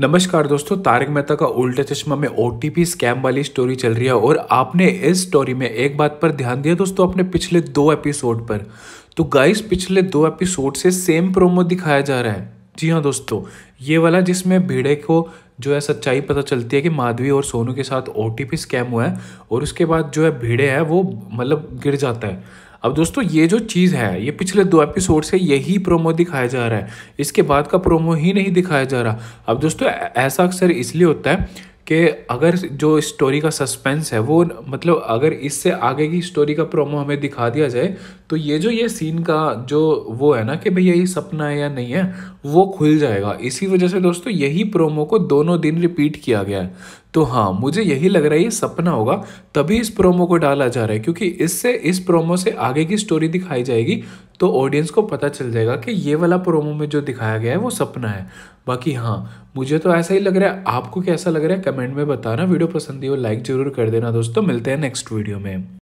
नमस्कार दोस्तों तारक मेहता का उल्टा चश्मा में ओ स्कैम वाली स्टोरी चल रही है और आपने इस स्टोरी में एक बात पर ध्यान दिया दोस्तों अपने पिछले दो एपिसोड पर तो गाइस पिछले दो एपिसोड से सेम प्रोमो दिखाया जा रहा है जी हाँ दोस्तों ये वाला जिसमें भिड़े को जो है सच्चाई पता चलती है कि माधवी और सोनू के साथ ओ स्कैम हुआ है और उसके बाद जो है भिड़े है वो मतलब गिर जाता है अब दोस्तों ये जो चीज़ है ये पिछले दो एपिसोड से यही प्रोमो दिखाया जा रहा है इसके बाद का प्रोमो ही नहीं दिखाया जा रहा अब दोस्तों ऐसा अक्सर इसलिए होता है कि अगर जो स्टोरी का सस्पेंस है वो मतलब अगर इससे आगे की स्टोरी का प्रोमो हमें दिखा दिया जाए तो ये जो ये सीन का जो वो है ना कि भैया ये सपना है या नहीं है वो खुल जाएगा इसी वजह से दोस्तों यही प्रोमो को दोनों दिन रिपीट किया गया है तो हाँ मुझे यही लग रहा है ये सपना होगा तभी इस प्रोमो को डाला जा रहा है क्योंकि इससे इस प्रोमो से आगे की स्टोरी दिखाई जाएगी तो ऑडियंस को पता चल जाएगा कि ये वाला प्रोमो में जो दिखाया गया है वो सपना है बाकी हाँ मुझे तो ऐसा ही लग रहा है आपको कैसा लग रहा है कमेंट में बताना वीडियो पसंद ही हो लाइक ज़रूर कर देना दोस्तों मिलते हैं नेक्स्ट वीडियो में